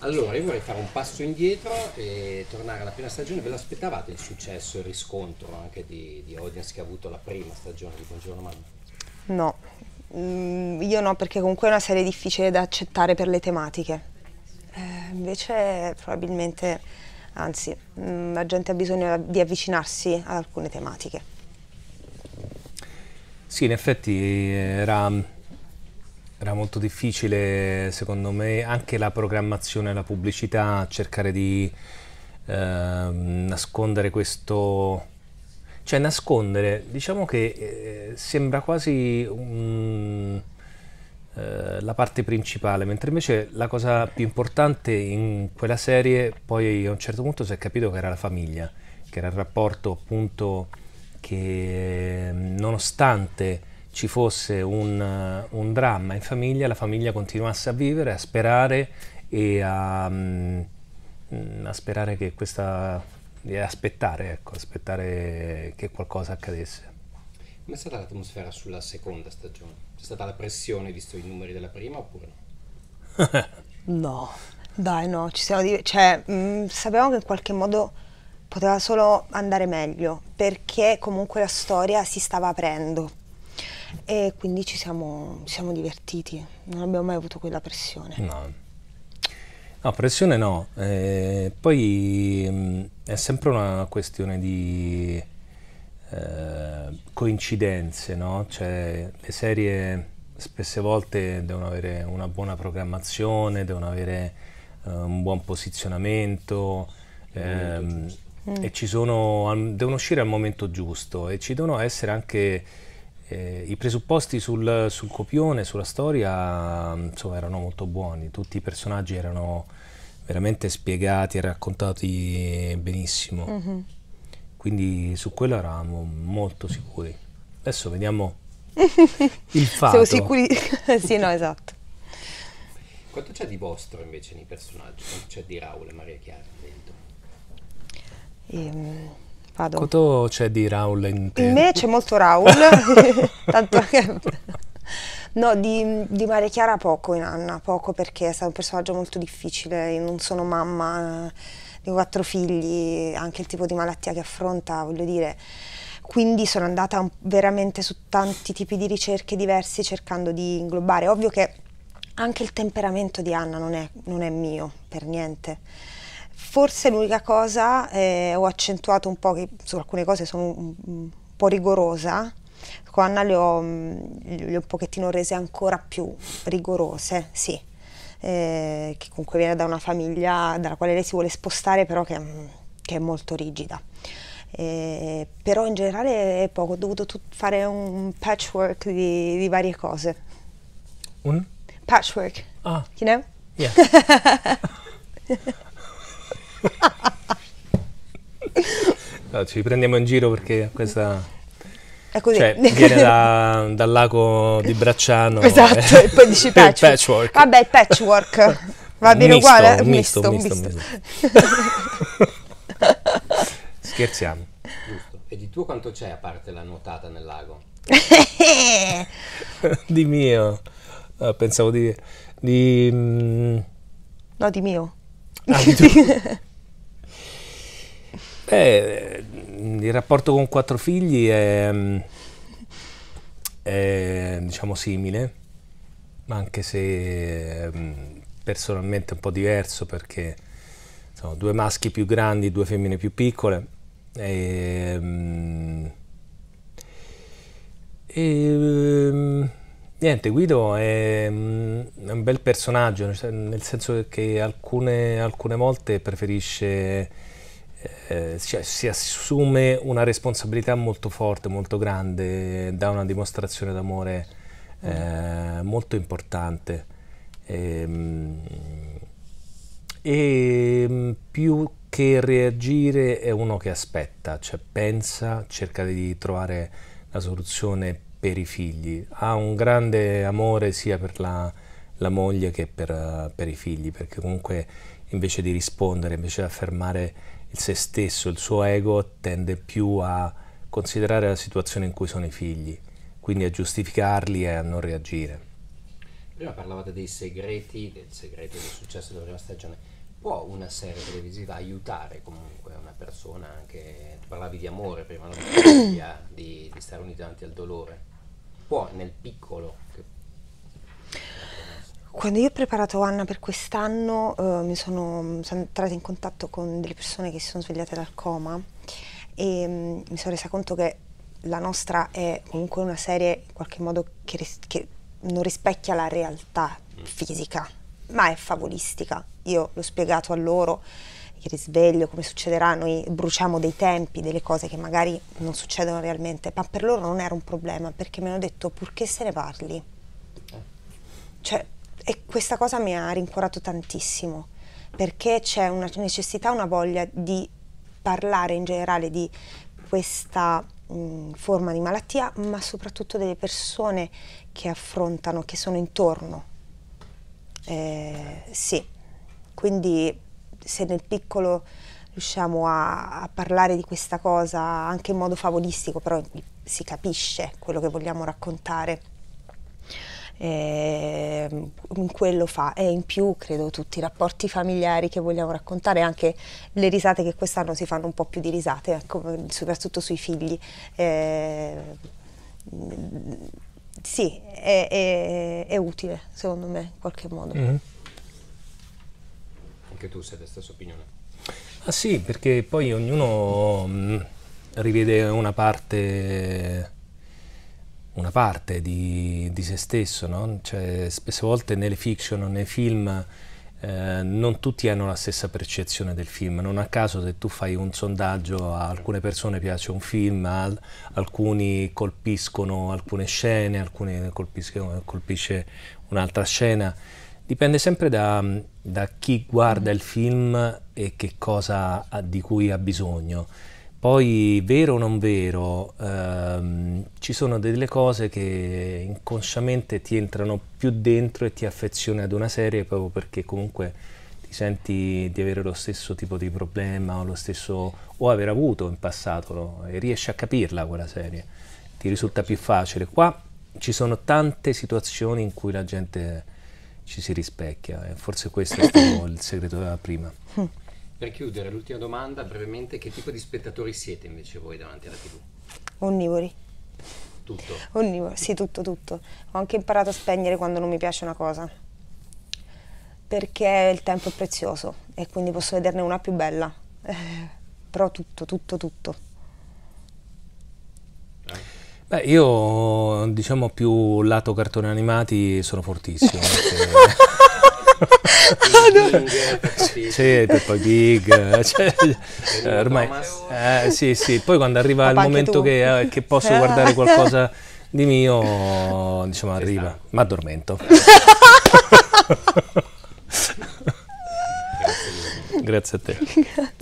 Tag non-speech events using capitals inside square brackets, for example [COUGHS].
Allora, io vorrei fare un passo indietro e tornare alla prima stagione. Ve l'aspettavate il successo e il riscontro anche di, di audience che ha avuto la prima stagione di Buongiorno Mamma? No, mm, io no, perché comunque è una serie difficile da accettare per le tematiche. Eh, invece, probabilmente, anzi, mh, mm, la gente ha bisogno di avvicinarsi ad alcune tematiche. Sì, in effetti eh, era era molto difficile, secondo me, anche la programmazione, la pubblicità, cercare di eh, nascondere questo... Cioè nascondere, diciamo che eh, sembra quasi um, eh, la parte principale, mentre invece la cosa più importante in quella serie poi a un certo punto si è capito che era la famiglia, che era il rapporto appunto che nonostante ci fosse un, eh, un, dramma in famiglia, la famiglia continuasse a vivere, a sperare e a, mm, a sperare che questa... e aspettare, ecco, aspettare che qualcosa accadesse. Com'è stata l'atmosfera sulla seconda stagione? C'è stata la pressione visto i numeri della prima oppure no? [LAUGHS] no, dai no, ci siamo di... cioè, mh, mm, sapevamo che in qualche modo poteva solo andare meglio perché comunque la storia si stava aprendo e quindi ci siamo, siamo divertiti, non abbiamo mai avuto quella pressione. No, no pressione no, eh, poi mh, mm, è sempre una questione di eh, coincidenze, no? Cioè le serie spesse volte devono avere una buona programmazione, devono avere eh, un buon posizionamento ehm, e ci sono, devono uscire al momento giusto e ci devono essere anche eh, I presupposti sul, sul, copione, sulla storia, mm, insomma, erano molto buoni. Tutti i personaggi erano veramente spiegati e raccontati benissimo. Mm -hmm. Quindi su quello eravamo molto sicuri. Adesso vediamo [LAUGHS] il fatto. Siamo sicuri? [LAUGHS] sì, no, esatto. Quanto c'è di vostro invece nei personaggi? Quanto c'è di Raul e Maria Chiara dentro? Ehm vado. Quanto c'è di Raul in te? In me c'è molto Raul, [LAUGHS] tanto che... No, di, di Maria Chiara poco in Anna, poco perché è stato un personaggio molto difficile, io non sono mamma di eh, quattro figli, anche il tipo di malattia che affronta, voglio dire, quindi sono andata veramente su tanti tipi di ricerche diversi cercando di inglobare. Ovvio che anche il temperamento di Anna non è, non è mio per niente Forse l'unica cosa, eh, ho accentuato un po' che su alcune cose sono un, un po' rigorosa, con Anna le ho, mm, le ho, un pochettino rese ancora più rigorose, sì, eh, che comunque viene da una famiglia dalla quale lei si vuole spostare, però che, mm, che è molto rigida. Eh, però in generale è poco, ho dovuto fare un patchwork di, di, varie cose. Un? Patchwork. Ah. You know? Yeah. [LAUGHS] no, ci prendiamo in giro perché questa... È così. Cioè, viene da, dal lago di Bracciano. Esatto, eh. e poi dici [LAUGHS] patchwork. patchwork. Vabbè, patchwork. Va bene misto, uguale? Eh? Misto, misto, misto. misto. [LAUGHS] Scherziamo. Giusto. E di tuo quanto c'è a parte la nuotata nel lago? [LAUGHS] di mio. Ah, pensavo di... di mh... Mm, no, di mio. Ah, di Beh, il rapporto con quattro figli è, è diciamo simile, ma anche se ehm, personalmente è un po' diverso perché sono due maschi più grandi, due femmine più piccole. E, ehm, e, ehm, niente, Guido è, un bel personaggio, nel senso che alcune, alcune volte preferisce eh, cioè, si assume una responsabilità molto forte, molto grande, dà una dimostrazione d'amore eh, molto importante. Ehm, e, e, mm, più che reagire è uno che aspetta, cioè pensa, cerca di trovare la soluzione per i figli. Ha un grande amore sia per la, la moglie che per, per i figli, perché comunque invece di rispondere, invece di affermare il se stesso, il suo ego tende più a considerare la situazione in cui sono i figli, quindi a giustificarli e a non reagire. Prima parlavate dei segreti, del segreto del successo della prima stagione. Può una serie televisiva aiutare comunque una persona anche, tu parlavi di amore prima, non di, [COUGHS] di, di stare uniti davanti al dolore? Può nel piccolo quando io ho preparato Anna per quest'anno eh, mi sono, sono, entrata in contatto con delle persone che si sono svegliate dal coma e mh, mm, mi sono resa conto che la nostra è comunque una serie in qualche modo che, ris- che non rispecchia la realtà mm. fisica, ma è favolistica. Io l'ho spiegato a loro, il risveglio, come succederà, noi bruciamo dei tempi, delle cose che magari non succedono realmente, ma per loro non era un problema perché mi hanno detto purché se ne parli. Eh. Cioè, e questa cosa mi ha rincuorato tantissimo, perché c'è una necessità, una voglia di parlare in generale di questa mh, mm, forma di malattia, ma soprattutto delle persone che affrontano, che sono intorno. Eh, sì, quindi se nel piccolo riusciamo a, a, parlare di questa cosa anche in modo favolistico, però si capisce quello che vogliamo raccontare eh, quello fa e in più credo tutti i rapporti familiari che vogliamo raccontare, anche le risate che quest'anno si fanno un po' più di risate, ecco, soprattutto sui figli. Eh, sì, è, è, è, utile secondo me in qualche modo. Mm -hmm. Anche tu sei della stessa opinione. Ah sì, perché poi ognuno mh, mm, rivede una parte una parte di, di se stesso, no? cioè, spesse volte nelle fiction o nei film eh, non tutti hanno la stessa percezione del film, non a caso se tu fai un sondaggio a alcune persone piace un film, al, alcuni colpiscono alcune scene, alcuni colpisce un'altra scena, dipende sempre da, da chi guarda il film e che cosa ha, di cui ha bisogno. Poi, vero o non vero, ehm, ci sono delle cose che inconsciamente ti entrano più dentro e ti affezioni ad una serie proprio perché comunque ti senti di avere lo stesso tipo di problema o lo stesso o aver avuto in passato no? e riesci a capirla quella serie. Ti risulta più facile. Qua ci sono tante situazioni in cui la gente ci si rispecchia e eh. forse questo è stato [COUGHS] il segreto della prima. Mm. Per chiudere, l'ultima domanda, brevemente, che tipo di spettatori siete invece voi davanti alla TV? Onnivori. Tutto? Onnivori, sì, tutto, tutto. Ho anche imparato a spegnere quando non mi piace una cosa, perché il tempo è prezioso e quindi posso vederne una più bella. [LAUGHS] Però tutto, tutto, tutto. Beh, io diciamo più lato cartoni animati sono fortissimo. [LAUGHS] perché... Ah, no. Eh, sì, Peppa Pig eh, [LAUGHS] cioè, eh, ormai eh, sì, sì. poi quando arriva Papà il momento che, che, posso guardare qualcosa [LAUGHS] di mio diciamo arriva ma addormento [LAUGHS] grazie a te